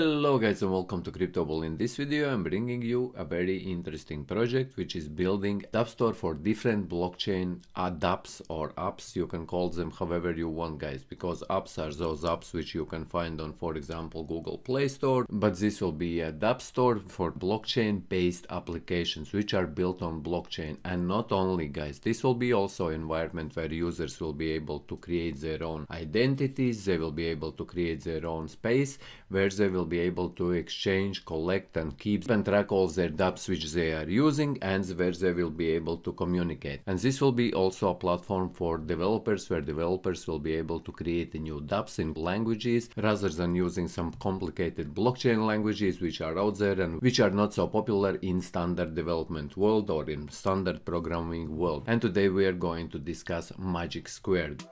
el Hello guys and welcome to CryptoBull. In this video I'm bringing you a very interesting project which is building app store for different blockchain adapts or apps. You can call them however you want guys because apps are those apps which you can find on for example Google Play Store but this will be a app store for blockchain based applications which are built on blockchain and not only guys this will be also environment where users will be able to create their own identities they will be able to create their own space where they will be able able to exchange, collect and keep and track all their dApps which they are using and where they will be able to communicate. And this will be also a platform for developers where developers will be able to create new dApps in languages rather than using some complicated blockchain languages which are out there and which are not so popular in standard development world or in standard programming world. And today we are going to discuss Magic Squared.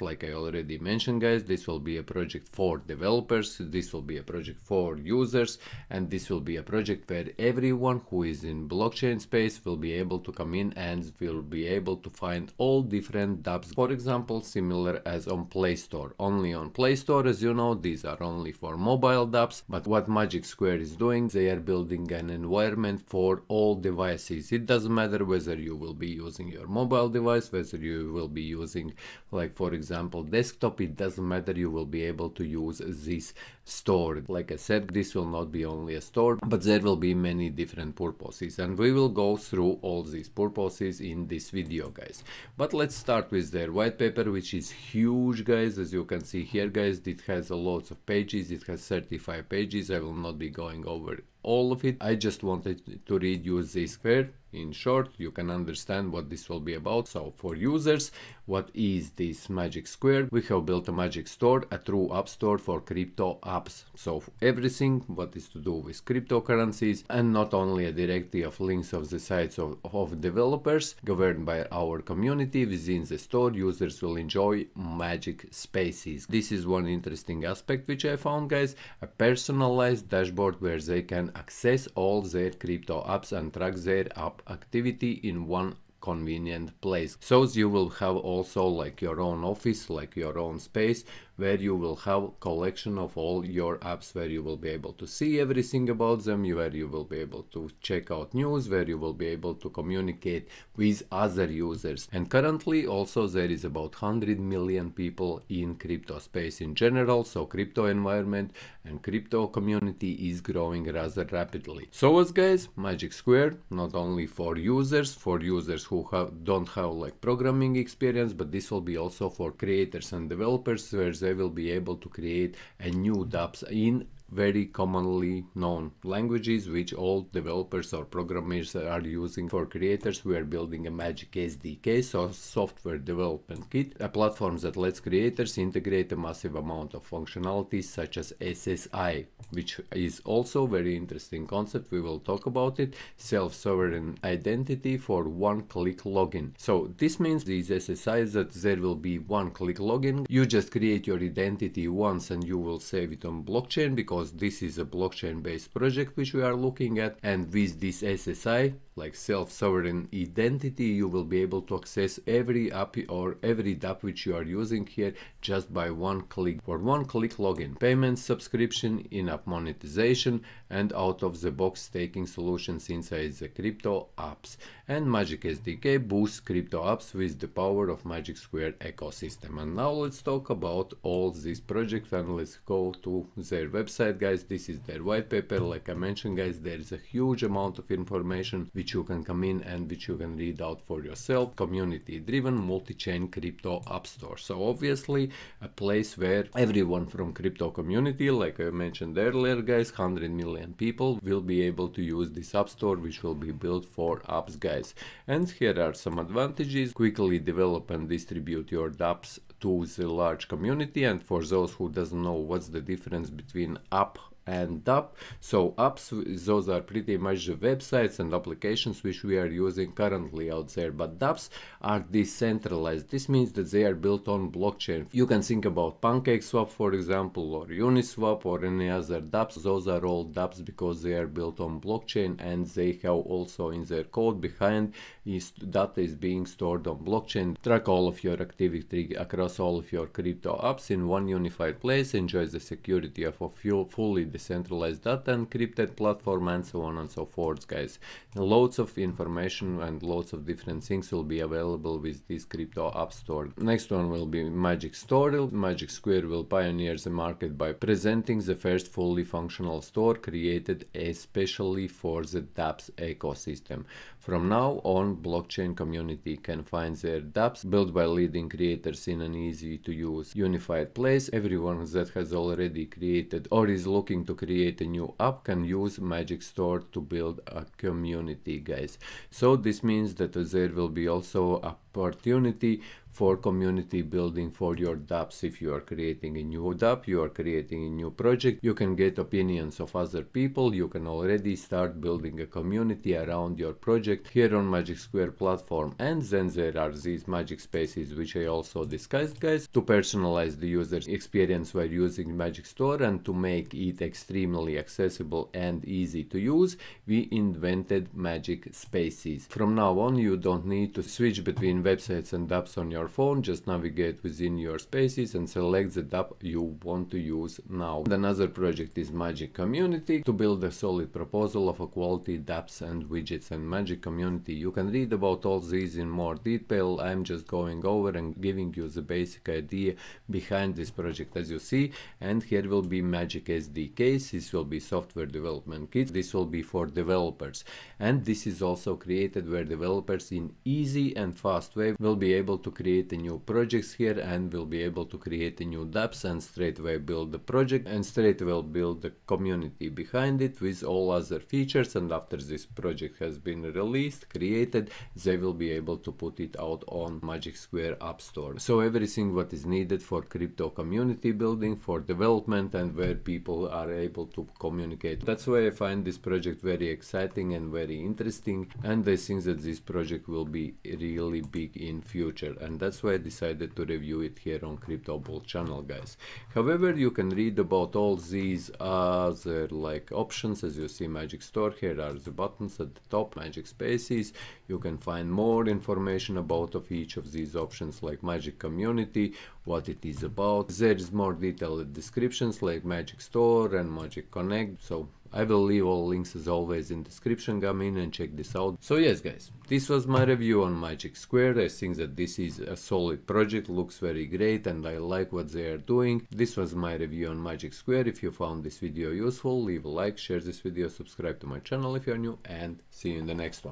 like I already mentioned guys this will be a project for developers this will be a project for users and this will be a project where everyone who is in blockchain space will be able to come in and will be able to find all different dApps for example similar as on Play Store only on Play Store as you know these are only for mobile dApps but what Magic Square is doing they are building an environment for all devices it doesn't matter whether you will be using your mobile device whether you will be using like for example example desktop it doesn't matter you will be able to use this store like i said this will not be only a store but there will be many different purposes and we will go through all these purposes in this video guys but let's start with their white paper which is huge guys as you can see here guys it has a lot of pages it has 35 pages i will not be going over all of it i just wanted to read you this square in short you can understand what this will be about so for users what is this magic square we have built a magic store a true app store for crypto apps so everything what is to do with cryptocurrencies and not only a directory of links of the sites of, of developers governed by our community within the store users will enjoy magic spaces this is one interesting aspect which i found guys a personalized dashboard where they can access all their crypto apps and track their app activity in one convenient place. So you will have also like your own office, like your own space where you will have collection of all your apps where you will be able to see everything about them where you will be able to check out news where you will be able to communicate with other users and currently also there is about 100 million people in crypto space in general so crypto environment and crypto community is growing rather rapidly so as guys magic square not only for users for users who have don't have like programming experience but this will be also for creators and developers where they they will be able to create a new dApps in very commonly known languages which all developers or programmers are using for creators we are building a magic sdk so software development kit a platform that lets creators integrate a massive amount of functionalities such as ssi which is also very interesting concept we will talk about it self-sovereign identity for one-click login so this means these SSI that there will be one-click login you just create your identity once and you will save it on blockchain because because this is a blockchain based project which we are looking at and with this SSI like self-sovereign identity you will be able to access every app or every dApp which you are using here just by one click for one click login payments subscription in-app monetization and out-of-the-box staking solutions inside the crypto apps and Magic SDK boosts crypto apps with the power of Magic Square ecosystem and now let's talk about all these projects and let's go to their website guys this is their white paper like i mentioned guys there is a huge amount of information which you can come in and which you can read out for yourself community driven multi-chain crypto app store so obviously a place where everyone from crypto community like i mentioned earlier guys 100 million people will be able to use this app store which will be built for apps guys and here are some advantages quickly develop and distribute your apps to the large community and for those who doesn't know what's the difference between up and Dapps. So apps, those are pretty much the websites and applications which we are using currently out there. But dApps are decentralized. This means that they are built on blockchain. You can think about PancakeSwap, for example, or Uniswap or any other dApps. Those are all dApps because they are built on blockchain and they have also in their code behind is data is being stored on blockchain. Track all of your activity across all of your crypto apps in one unified place. Enjoy the security of a fully decentralized data, encrypted platform, and so on and so forth, guys. And loads of information and loads of different things will be available with this crypto app store. Next one will be Magic Store. Magic Square will pioneer the market by presenting the first fully functional store created especially for the dApps ecosystem. From now on, blockchain community can find their dApps built by leading creators in an easy to use unified place. Everyone that has already created or is looking starting to create a new app can use magic store to build a community guys so this means that there will be also a opportunity for community building for your dApps. If you are creating a new dApp, you are creating a new project, you can get opinions of other people, you can already start building a community around your project here on Magic Square platform. And then there are these magic spaces which I also discussed guys to personalize the user experience while using Magic Store and to make it extremely accessible and easy to use, we invented magic spaces. From now on you don't need to switch between websites and apps on your phone, just navigate within your spaces and select the app you want to use now. And another project is Magic Community to build a solid proposal of a quality apps and widgets and Magic Community. You can read about all these in more detail. I'm just going over and giving you the basic idea behind this project as you see. And here will be Magic SDKs. This will be software development kits. This will be for developers. And this is also created where developers in easy and fast we will be able to create a new projects here and will be able to create a new dApps and away build the project and will build the community behind it with all other features and after this project has been released, created, they will be able to put it out on Magic Square App Store. So everything what is needed for crypto community building, for development and where people are able to communicate. That's why I find this project very exciting and very interesting and I think that this project will be really big in future and that's why I decided to review it here on Crypto Bull channel guys. However you can read about all these other like options as you see Magic Store here are the buttons at the top Magic Spaces you can find more information about of each of these options like Magic Community what it is about there is more detailed descriptions like Magic Store and Magic Connect so I will leave all links as always in description, come in and check this out. So yes guys, this was my review on Magic Square, I think that this is a solid project, looks very great and I like what they are doing. This was my review on Magic Square, if you found this video useful, leave a like, share this video, subscribe to my channel if you are new and see you in the next one.